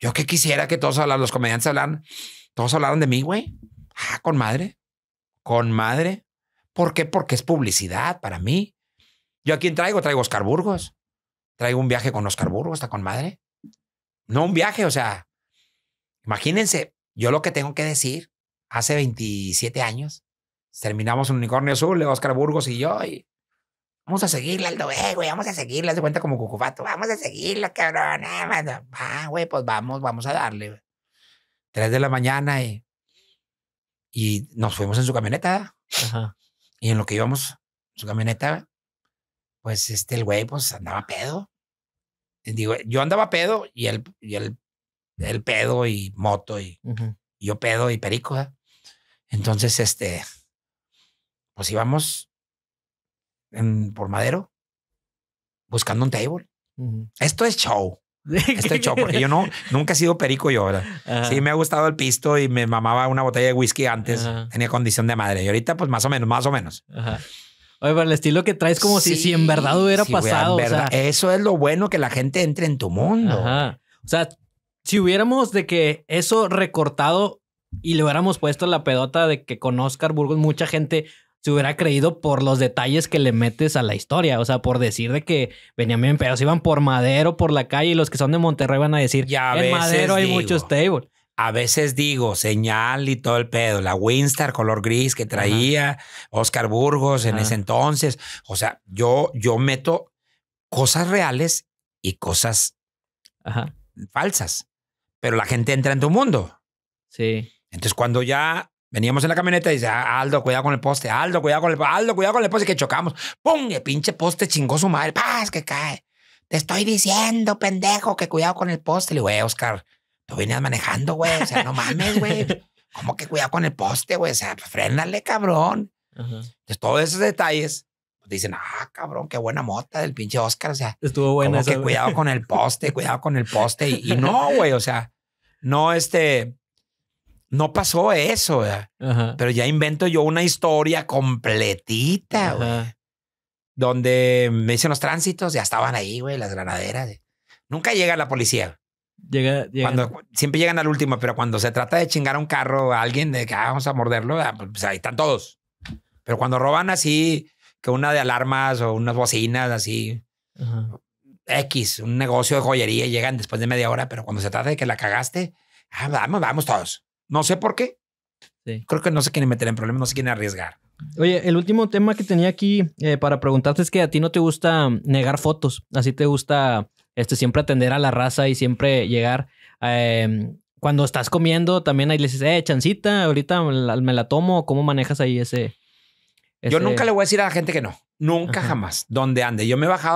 Yo que quisiera que todos los comediantes hablaran, todos hablaran de mí, güey. Ah, con madre. Con madre. ¿Por qué? Porque es publicidad para mí. ¿Yo a quién traigo? Traigo Oscar Burgos. Traigo un viaje con Oscar Burgos, está con madre. No un viaje, o sea, imagínense, yo lo que tengo que decir, hace 27 años, terminamos un unicornio azul, Oscar Burgos y yo, y Vamos a al doble güey, vamos a seguirle. Hace cuenta como cucufato. Vamos a seguirlo cabrón. Ah, güey, pues vamos, vamos a darle. Tres de la mañana y, nos fuimos en su camioneta. Y en lo que íbamos, su camioneta, pues este, el güey, pues andaba pedo. digo, yo andaba pedo y él, y él, el pedo y moto y, yo pedo y perico. Entonces, este, pues íbamos por Madero buscando un table. Esto es show. Esto es show, porque yo no, nunca he sido perico yo, ¿verdad? Sí, me ha gustado el pisto y me mamaba una botella de whisky antes. Tenía condición de madre. Y ahorita, pues más o menos, más o menos. Oye, pero el estilo que traes como si, en verdad hubiera pasado. Eso es lo bueno que la gente entre en tu mundo. O sea, si hubiéramos de que eso recortado y le hubiéramos puesto la pedota de que con Oscar Burgos, mucha gente se hubiera creído por los detalles que le metes a la historia. O sea, por decir de que venían bien pedos, iban por madero por la calle y los que son de Monterrey van a decir, ya en madero hay muchos tables. A veces digo, señal y todo el pedo, la Winstar color gris que traía, Oscar Burgos en ese entonces. O sea, yo, yo meto cosas reales y cosas falsas. Pero la gente entra en tu mundo. Sí. Entonces, cuando ya Veníamos en la camioneta y dice, ah, Aldo, cuidado con el poste, Aldo, cuidado con el poste, Aldo, cuidado con el poste, que chocamos. ¡Pum! el pinche poste chingó su madre. ¡Paz! Que cae. Te estoy diciendo, pendejo, que cuidado con el poste. Le digo, güey, eh, Oscar, tú venías manejando, güey. O sea, no mames, güey. ¿Cómo que cuidado con el poste, güey? O sea, pues, frénale, cabrón. Entonces, todos esos detalles pues, dicen, ah, cabrón, qué buena mota del pinche Oscar. O sea, estuvo buena. Como que cuidado con el poste, cuidado con el poste. Y, y no, güey, o sea, no este no pasó eso, Pero ya invento yo una historia completita, güey. Donde me dicen los tránsitos, ya estaban ahí, güey, las granaderas. Nunca llega la policía. Llega, siempre llegan al último, pero cuando se trata de chingar a un carro a alguien, de que ah, vamos a morderlo, ah, pues, pues ahí están todos. Pero cuando roban así, que una de alarmas o unas bocinas así, X, un negocio de joyería, llegan después de media hora, pero cuando se trata de que la cagaste, ah, vamos, vamos todos. No sé por qué. Creo que no se quién meter en problemas, no se quién arriesgar. Oye, el último tema que tenía aquí eh, para preguntarte es que a ti no te gusta negar fotos, así te gusta este, siempre atender a la raza y siempre llegar. Em, cuando estás comiendo, también ahí le dices, eh, chancita, ahorita me la, tomo, ¿cómo manejas ahí ese, Yo nunca le voy a decir a la gente que no, nunca jamás, donde ande. Yo me he bajado.